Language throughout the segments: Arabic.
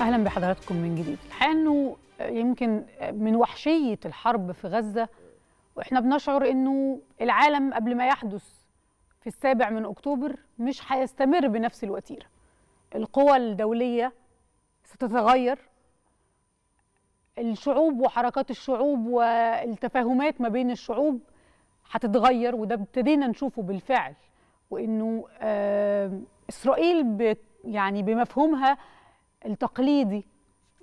اهلا بحضراتكم من جديد الحقيقه انه يمكن من وحشيه الحرب في غزه واحنا بنشعر انه العالم قبل ما يحدث في السابع من اكتوبر مش هيستمر بنفس الوتيره القوى الدوليه ستتغير الشعوب وحركات الشعوب والتفاهمات ما بين الشعوب هتتغير وده ابتدينا نشوفه بالفعل وانه آه، اسرائيل يعني بمفهومها التقليدي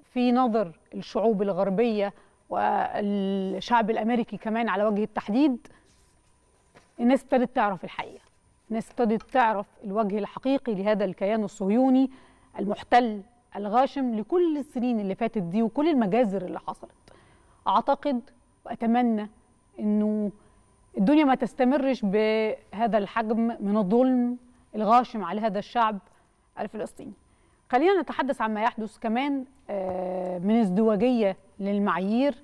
في نظر الشعوب الغربية والشعب الأمريكي كمان على وجه التحديد الناس ابتدت تعرف الحقيقة الناس ابتدت تعرف الوجه الحقيقي لهذا الكيان الصهيوني المحتل الغاشم لكل السنين اللي فاتت دي وكل المجازر اللي حصلت أعتقد وأتمنى أنه الدنيا ما تستمرش بهذا الحجم من الظلم الغاشم على هذا الشعب الفلسطيني خلينا نتحدث عما يحدث كمان آه، من ازدواجيه للمعايير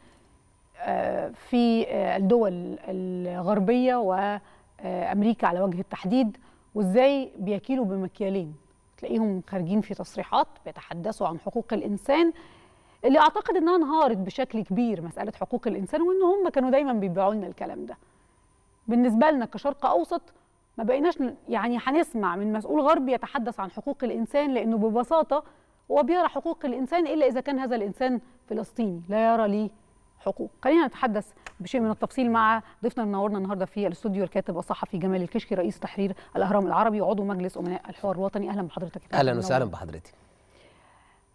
آه، في آه، الدول الغربيه وامريكا على وجه التحديد وازاي بيكيلوا بمكيالين تلاقيهم خارجين في تصريحات بيتحدثوا عن حقوق الانسان اللي اعتقد انها انهارت بشكل كبير مساله حقوق الانسان وان هم كانوا دايما بيبيعوا لنا الكلام ده بالنسبه لنا كشرق اوسط ما بقيناش يعني هنسمع من مسؤول غربي يتحدث عن حقوق الانسان لانه ببساطه هو بيرى حقوق الانسان الا اذا كان هذا الانسان فلسطيني لا يرى ليه حقوق خلينا نتحدث بشيء من التفصيل مع ضيفنا اللي النهارده في الاستوديو الكاتب الصحفي جمال الكشكي رئيس تحرير الاهرام العربي وعضو مجلس امناء الحوار الوطني اهلا بحضرتك اهلا وسهلا بحضرتك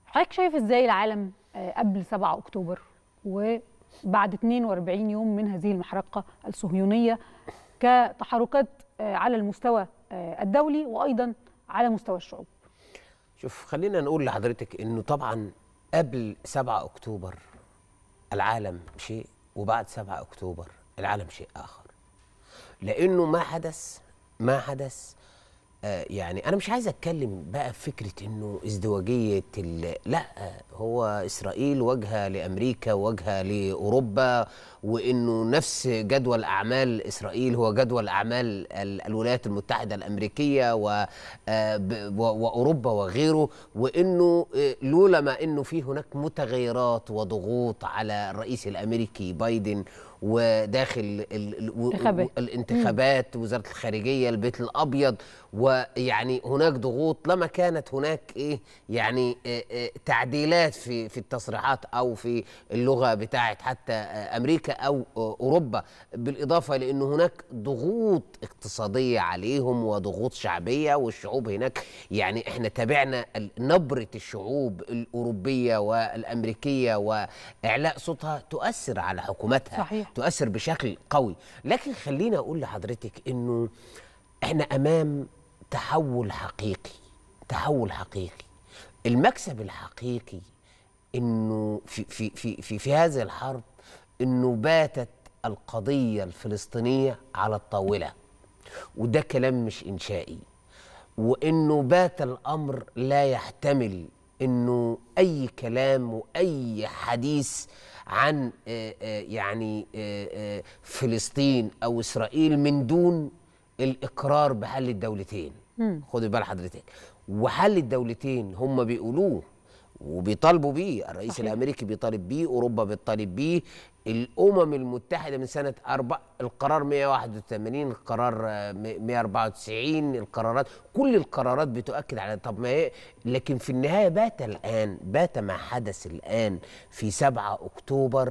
حضرتك شايف ازاي العالم آه، قبل 7 اكتوبر وبعد 42 يوم من هذه المحرقه الصهيونيه كتحركات آه، على المستوى آه، الدولي وايضا على مستوى الشعوب شوف خلينا نقول لحضرتك انه طبعا قبل 7 اكتوبر العالم شيء وبعد 7 اكتوبر العالم شيء اخر لانه ما حدث ما حدث آه، يعني انا مش عايز اتكلم بقى في فكره انه ازدواجيه لا آه، هو اسرائيل واجهه لامريكا واجهه لاوروبا وانه نفس جدول اعمال اسرائيل هو جدول اعمال الولايات المتحده الامريكيه آه، واوروبا وغيره وانه لولا ما انه في هناك متغيرات وضغوط على الرئيس الامريكي بايدن وداخل الانتخابات وزاره الخارجيه البيت الابيض ويعني هناك ضغوط لما كانت هناك ايه يعني آه، آه، تعديلات في في التصريحات او في اللغه بتاعه حتى آه، امريكا او اوروبا بالاضافه لان هناك ضغوط اقتصاديه عليهم وضغوط شعبيه والشعوب هناك يعني احنا تابعنا نبره الشعوب الاوروبيه والامريكيه واعلاء صوتها تؤثر على حكوماتها صحيح. تؤثر بشكل قوي لكن خليني اقول لحضرتك انه احنا امام تحول حقيقي تحول حقيقي المكسب الحقيقي انه في في في في, في هذه الحرب انه باتت القضيه الفلسطينيه على الطاوله وده كلام مش انشائي وانه بات الامر لا يحتمل انه اي كلام واي حديث عن آه، آه، يعني آه، فلسطين او اسرائيل من دون الاقرار بحل الدولتين خد بال حضرتك وحل الدولتين هم بيقولوه وبيطالبوا بيه الرئيس صحيح. الامريكي بيطالب بيه اوروبا بتطالب بيه الامم المتحده من سنه أربع القرار 181 القرار 194 القرارات كل القرارات بتؤكد على طب ما هي لكن في النهايه بات الان بات ما حدث الان في 7 اكتوبر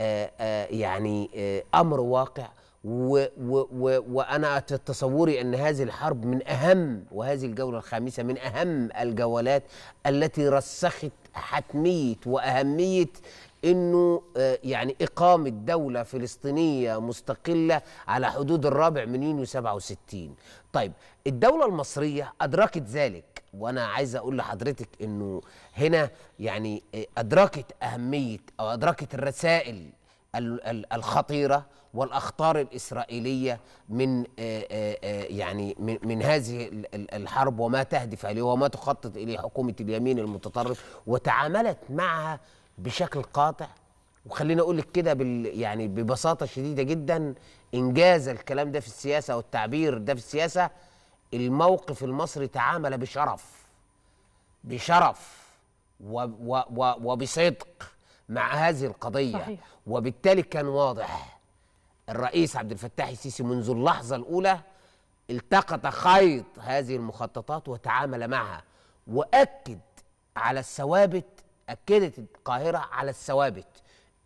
آآ آه، آآ آه، يعني آآ آه، امر واقع و و و وانا تصوري ان هذه الحرب من اهم وهذه الجوله الخامسه من اهم الجولات التي رسخت حتميه واهميه انه آه، يعني اقامه دوله فلسطينيه مستقله على حدود الرابع من يونيو 67 طيب الدوله المصريه ادركت ذلك وانا عايز اقول لحضرتك انه هنا يعني آه، ادركت اهميه او ادركت الرسائل الخطيره والاخطار الاسرائيليه من آه، آه، آه، يعني من هذه الحرب وما تهدف اليه وما تخطط اليه حكومه اليمين المتطرف وتعاملت معها بشكل قاطع وخليني اقول لك كده يعني ببساطه شديده جدا انجاز الكلام ده في السياسه والتعبير ده في السياسه الموقف المصري تعامل بشرف بشرف وبصدق مع هذه القضية صحيح. وبالتالي كان واضح الرئيس عبد الفتاح السيسي منذ اللحظة الأولى التقط خيط هذه المخططات وتعامل معها وأكد على الثوابت أكدت القاهرة على الثوابت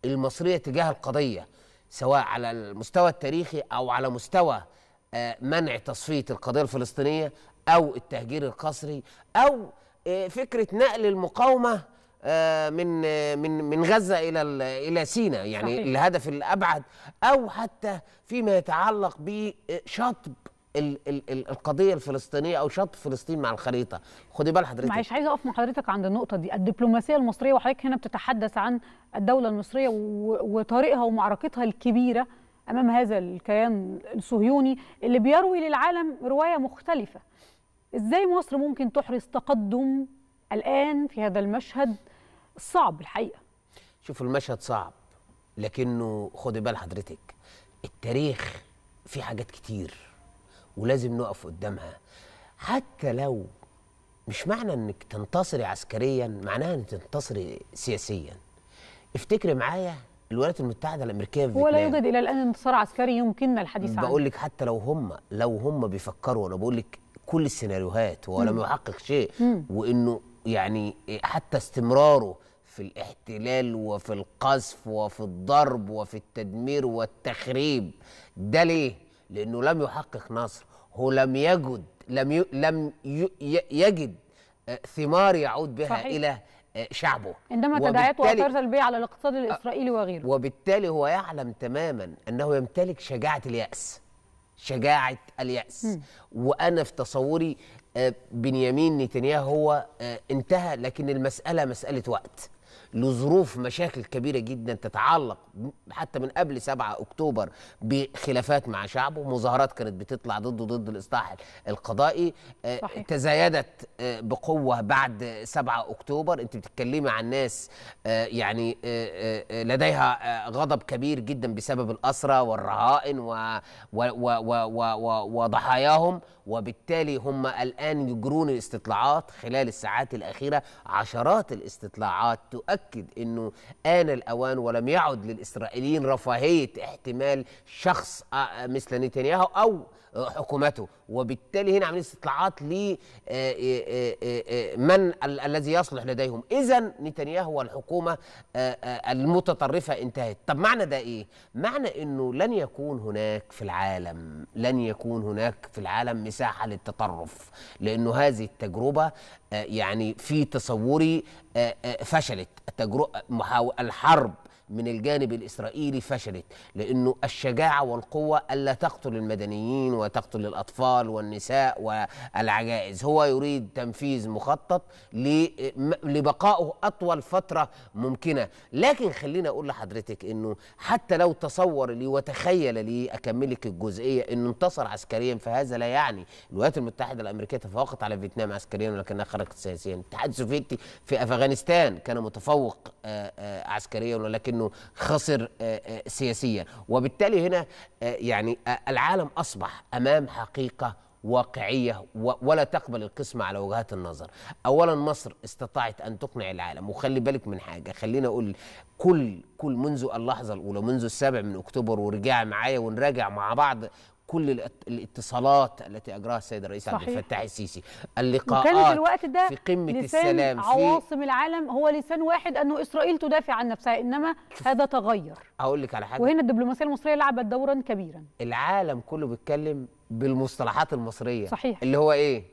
المصرية تجاه القضية سواء على المستوى التاريخي أو على مستوى آه، منع تصفية القضية الفلسطينية أو التهجير القسري أو آه، فكرة نقل المقاومة آه، من من من غزه الى الى سينا يعني صحيح. الهدف الابعد او حتى فيما يتعلق بشطب آه، القضيه الفلسطينيه او شطب فلسطين مع الخريطه خدي بال حضرتك معلش عايزه اقف مع حضرتك عند النقطه دي الدبلوماسيه المصريه وحضرتك هنا بتتحدث عن الدوله المصريه وطريقها ومعركتها الكبيره امام هذا الكيان الصهيوني اللي بيروي للعالم روايه مختلفه ازاي مصر ممكن تحرز تقدم الان في هذا المشهد صعب الحقيقه شوف المشهد صعب لكنه خدي بال حضرتك التاريخ فيه حاجات كتير ولازم نقف قدامها حتى لو مش معنى انك تنتصري عسكريا معناها انك تنتصري سياسيا افتكري معايا الولايات المتحده الامريكيه في ولا يوجد الى الان انتصار عسكري يمكننا الحديث عنه بقول لك حتى لو هم لو هم بيفكروا انا بقول لك كل السيناريوهات ولم يحقق شيء وانه يعني حتى استمراره في الاحتلال وفي القذف وفي الضرب وفي التدمير والتخريب ده ليه؟ لأنه لم يحقق نصر هو لم يجد لم ي... لم ي... يجد آه، ثمار يعود بها صحيح. إلى آه، شعبه عندما تداعيات واثار سلبيه على الاقتصاد آه، الاسرائيلي وغيره وبالتالي هو يعلم تماما انه يمتلك شجاعه الياس شجاعه الياس م. وانا في تصوري آه، بنيامين نتنياهو هو آه، انتهى لكن المسألة مسألة وقت لظروف مشاكل كبيره جدا تتعلق حتى من قبل 7 اكتوبر بخلافات مع شعبه مظاهرات كانت بتطلع ضده ضد الاصلاح القضائي آه، صحيح. تزايدت آه، بقوه بعد 7 اكتوبر انت بتتكلمي عن ناس آه، يعني لديها غضب كبير جدا بسبب الاسرى والرهائن و وضحاياهم وبالتالي هم الان يجرون الاستطلاعات خلال الساعات الاخيره عشرات الاستطلاعات تؤكد متأكد أنه آن الأوان ولم يعد للإسرائيليين رفاهية احتمال شخص آه، آه، مثل نتنياهو أو حكومته وبالتالي هنا عاملين استطلاعات لمن آه، آه، آه، الذي يصلح لديهم اذا نتنياهو والحكومه المتطرفه انتهت طب معنى ده ايه معنى انه لن يكون هناك في العالم لن يكون هناك في العالم مساحه للتطرف لانه هذه التجربه يعني في تصوري فشلت الحرب من الجانب الإسرائيلي فشلت لأنه الشجاعة والقوة ألا تقتل المدنيين وتقتل الأطفال والنساء والعجائز هو يريد تنفيذ مخطط لبقائه أطول فترة ممكنة لكن خلينا أقول لحضرتك أنه حتى لو تصور لي وتخيل لي أكملك الجزئية أنه انتصر عسكريا فهذا لا يعني الولايات المتحدة الأمريكية تفوقت على فيتنام عسكريا ولكنها خرجت سياسيا الاتحاد السوفيتي في أفغانستان كان متفوق آه، آه، عسكريا ولكنه انه خسر آه، آه، سياسيا وبالتالي هنا آه، يعني العالم اصبح امام حقيقه واقعية ولا تقبل القسمة على وجهات النظر أولا مصر استطاعت أن تقنع العالم وخلي بالك من حاجة خلينا أقول كل كل منذ اللحظة الأولى منذ السابع من أكتوبر ورجع معايا ونراجع مع بعض كل الاتصالات التي اجراها السيد الرئيس عبد الفتاح السيسي اللقاءات كان في الوقت ده في قمه السلام في عواصم العالم هو لسان واحد انه اسرائيل تدافع عن نفسها انما هذا تغير اقول لك على حاجه وهنا الدبلوماسيه المصريه لعبت دورا كبيرا العالم كله بيتكلم بالمصطلحات المصريه صحيح اللي هو ايه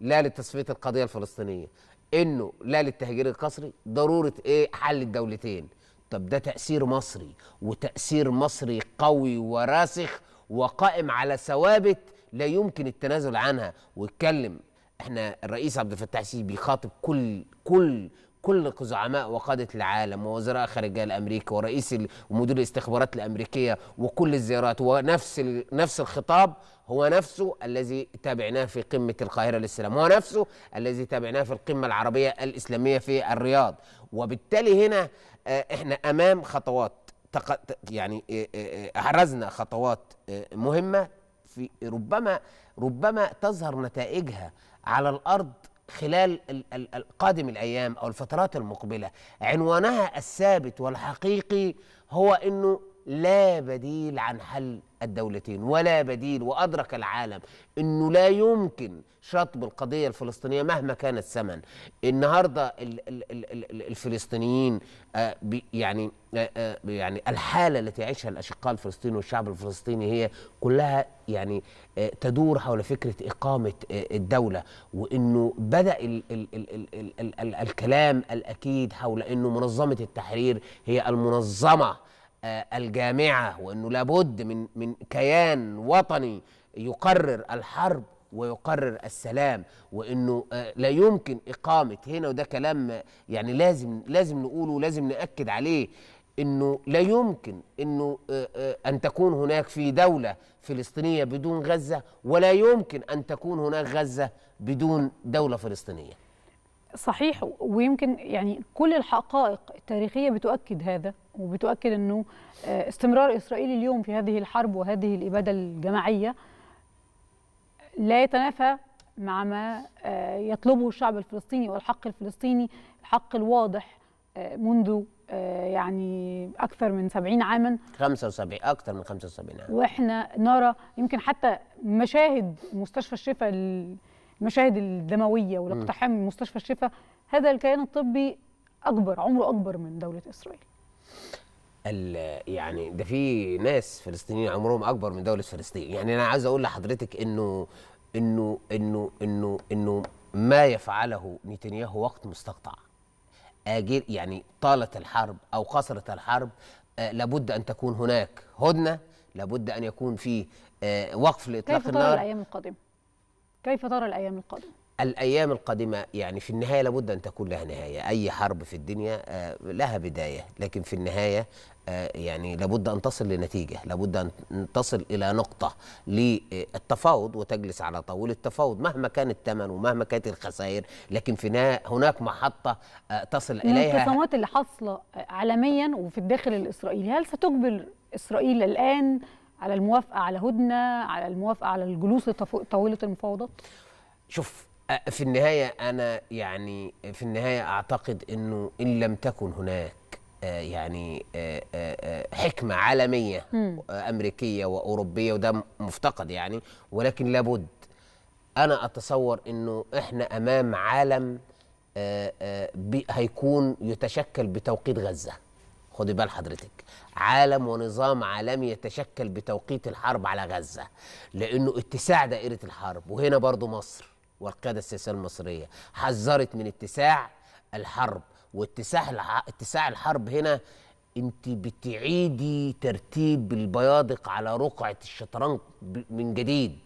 لا لتصفيه القضيه الفلسطينيه انه لا للتهجير القسري ضروره ايه حل الدولتين طب ده تاثير مصري وتاثير مصري قوي وراسخ وقائم على ثوابت لا يمكن التنازل عنها واتكلم احنا الرئيس عبد الفتاح السيسي بيخاطب كل كل كل زعماء وقادة العالم ووزراء خارجية الأمريكي ورئيس ومدير الاستخبارات الأمريكية وكل الزيارات ونفس نفس الخطاب هو نفسه الذي تابعناه في قمة القاهرة للسلام هو نفسه الذي تابعناه في القمة العربية الإسلامية في الرياض وبالتالي هنا آه، احنا أمام خطوات يعني احرزنا خطوات مهمه في ربما ربما تظهر نتائجها على الارض خلال قادم الايام او الفترات المقبله عنوانها الثابت والحقيقي هو انه لا بديل عن حل الدولتين ولا بديل وأدرك العالم أنه لا يمكن شطب القضية الفلسطينية مهما كان الثمن النهاردة الفلسطينيين يعني يعني الحالة التي يعيشها الأشقاء الفلسطينيين والشعب الفلسطيني هي كلها يعني تدور حول فكرة إقامة الدولة وأنه بدأ الكلام الأكيد حول أنه منظمة التحرير هي المنظمة آه، الجامعه وانه لابد من من كيان وطني يقرر الحرب ويقرر السلام وانه آه، لا يمكن اقامه هنا وده كلام آه، يعني لازم لازم نقوله ولازم ناكد عليه انه لا يمكن انه ان تكون هناك في دوله فلسطينيه بدون غزه ولا يمكن ان تكون هناك غزه بدون دوله فلسطينيه صحيح ويمكن يعني كل الحقائق التاريخية بتؤكد هذا وبتؤكد أنه آه، استمرار إسرائيل اليوم في هذه الحرب وهذه الإبادة الجماعية لا يتنافى مع ما آه، يطلبه الشعب الفلسطيني والحق الفلسطيني الحق الواضح آه، منذ يعني أكثر من 70 عاما 75 أكثر من 75 عاما وإحنا نرى يمكن حتى مشاهد مستشفى الشفاء المشاهد الدمويه والاقتحام من مستشفى الشفا هذا الكيان الطبي اكبر عمره اكبر من دوله اسرائيل يعني ده في ناس فلسطينيين عمرهم اكبر من دوله فلسطين يعني انا عايز اقول لحضرتك انه انه انه انه انه ما يفعله نتنياهو وقت مستقطع اجل يعني طالت الحرب او قصرت الحرب آه، لابد ان تكون هناك هدنه لابد ان يكون في آه، وقف لاطلاق النار كيف الأيام القادمة كيف ترى الأيام القادمة؟ الأيام القادمة يعني في النهاية لابد أن تكون لها نهاية أي حرب في الدنيا آه، لها بداية لكن في النهاية آه، يعني لابد أن تصل لنتيجة لابد أن تصل إلى نقطة للتفاوض وتجلس على طاولة التفاوض مهما كان الثمن ومهما كانت الخسائر لكن في هناك محطة آه، تصل إليها الانقسامات اللي حاصلة عالميا وفي الداخل الإسرائيلي هل ستجبر إسرائيل الآن على الموافقه على هدنه على الموافقه على الجلوس طويله المفاوضات شوف في النهايه انا يعني في النهايه اعتقد انه ان لم تكن هناك آه، يعني آه، آه، حكمه عالميه امريكيه واوروبيه وده مفتقد يعني ولكن لابد انا اتصور انه احنا امام عالم هيكون يتشكل بتوقيت غزه خدي بال حضرتك عالم ونظام عالمي يتشكل بتوقيت الحرب على غزة لأنه اتساع دائرة الحرب وهنا برضو مصر والقيادة السياسية المصرية حذرت من اتساع الحرب واتساع اتساع الحرب هنا انت بتعيدي ترتيب البيادق على رقعة الشطرنج من جديد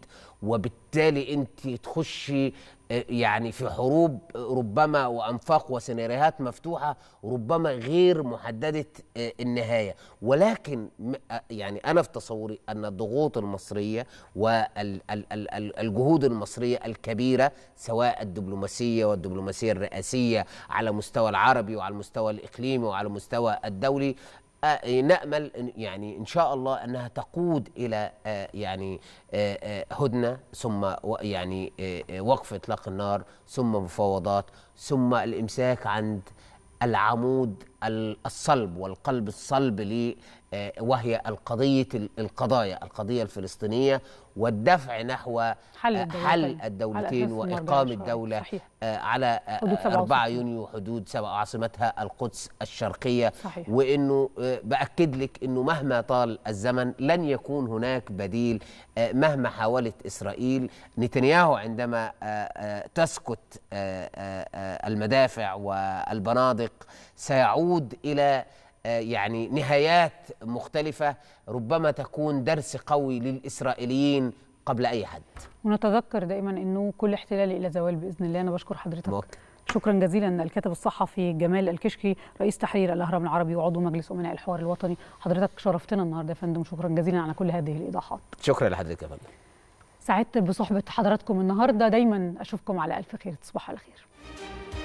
وبالتالي انت تخشي يعني في حروب ربما وانفاق وسيناريوهات مفتوحه ربما غير محدده آه، النهايه ولكن آه، يعني انا في تصوري ان الضغوط المصريه والجهود المصريه الكبيره سواء الدبلوماسيه والدبلوماسيه الرئاسيه على مستوى العربي وعلى المستوى الاقليمي وعلى المستوى الدولي آه، إيه، نامل يعني ان شاء الله انها تقود الى آه، يعني آه، هدنه ثم يعني وقف اطلاق النار ثم مفاوضات ثم الامساك عند العمود الصلب والقلب الصلب ل آه، وهي القضية القضايا القضية الفلسطينية والدفع نحو حل, آه، الدولتين حل الدولتين وإقامة دولة صحيح. آه، على 4 يونيو حدود سبع عاصمتها القدس الشرقية صحيح. وإنه بأكد لك إنه مهما طال الزمن لن يكون هناك بديل مهما حاولت إسرائيل نتنياهو عندما تسكت المدافع والبنادق سيعود الى آه، يعني نهايات مختلفه ربما تكون درس قوي للاسرائيليين قبل اي حد ونتذكر دائما انه كل احتلال الى زوال باذن الله انا بشكر حضرتك ممكن. شكرا جزيلا الكاتب الصحفي جمال الكشكي رئيس تحرير الاهرام العربي وعضو مجلس امناء الحوار الوطني حضرتك شرفتنا النهارده يا فندم شكرا جزيلا على كل هذه الايضاحات شكرا لحضرتك يا فندم سعدت بصحبه حضراتكم النهارده دايما اشوفكم على الف خير تصبحوا على خير